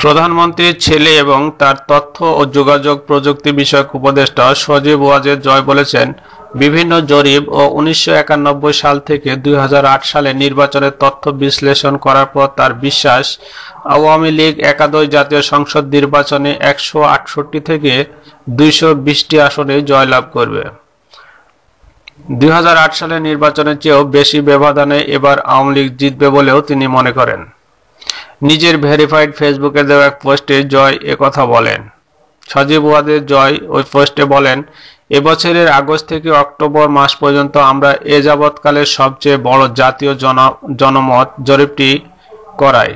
প্রধানমন্ত্রীর ছেলে এবং তার তথ্য ও যোগাযোগ প্রযুক্তি বিষয়ক উপদেষ্টা সজীব ওয়াজেদ জয় বলেছেন বিভিন্ন জরিপ ও উনিশশো সাল থেকে দুই সালে নির্বাচনের তথ্য বিশ্লেষণ করার পর তার বিশ্বাস আওয়ামী লীগ একাদশ জাতীয় সংসদ নির্বাচনে একশো থেকে দুইশো বিশটি আসনে জয়লাভ করবে দুই সালের নির্বাচনের চেয়েও বেশি ব্যবধানে এবার আওয়ামী লীগ জিতবে বলেও তিনি মনে করেন নিজের ভেরিফাইড ফেসবুকে দেওয়া এক পোস্টে জয় একথা বলেন সজীব ওয়াদের জয় ওই পোস্টে বলেন এবছরের আগস্ট থেকে অক্টোবর মাস পর্যন্ত আমরা এ যাবৎকালের সবচেয়ে বড় জাতীয় জন জনমত জরিপটি করাই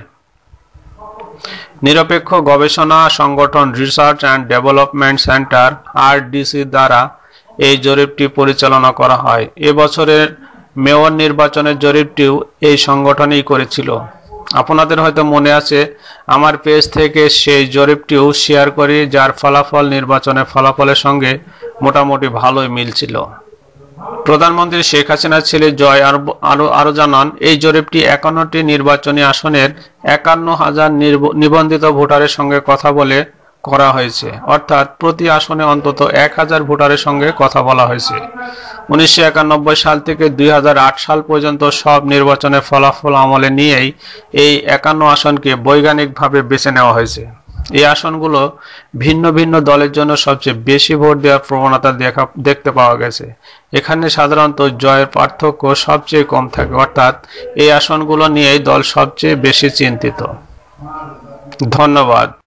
নিরপেক্ষ গবেষণা সংগঠন research and development centre RDC দ্বারা এই জরিপটি পরিচালনা করা হয় এবছরের মেয়র নির্বাচনের জরিপটিও এই সংগঠনেই করেছিল আপনাদের হয়তো মনে আছে আমার পেজ থেকে সেই জরিপটিও শেয়ার করি যার ফলাফল নির্বাচনের ফলাফলের সঙ্গে মোটামুটি ভালোই মিলছিল প্রধানমন্ত্রী শেখ হাসিনার ছেলে জয় আরো আরও জানান এই জরিপটি একান্নটি নির্বাচনী আসনের একান্ন হাজার নিবন্ধিত ভোটারের সঙ্গে কথা বলে করা হয়েছে অর্থাৎ প্রতি আসনে অন্তত এক হাজার ভোটারের সঙ্গে কথা বলা হয়েছে উনিশশো সাল থেকে দুই সাল পর্যন্ত সব নির্বাচনের ফলাফল আমলে নিয়েই এই একান্ন আসনকে বৈজ্ঞানিকভাবে বেছে নেওয়া হয়েছে এই আসনগুলো ভিন্ন ভিন্ন দলের জন্য সবচেয়ে বেশি ভোট দেওয়ার প্রবণতা দেখা দেখতে পাওয়া গেছে এখানে সাধারণত জয়ের পার্থক্য সবচেয়ে কম থাকে অর্থাৎ এই আসনগুলো নিয়েই দল সবচেয়ে বেশি চিন্তিত ধন্যবাদ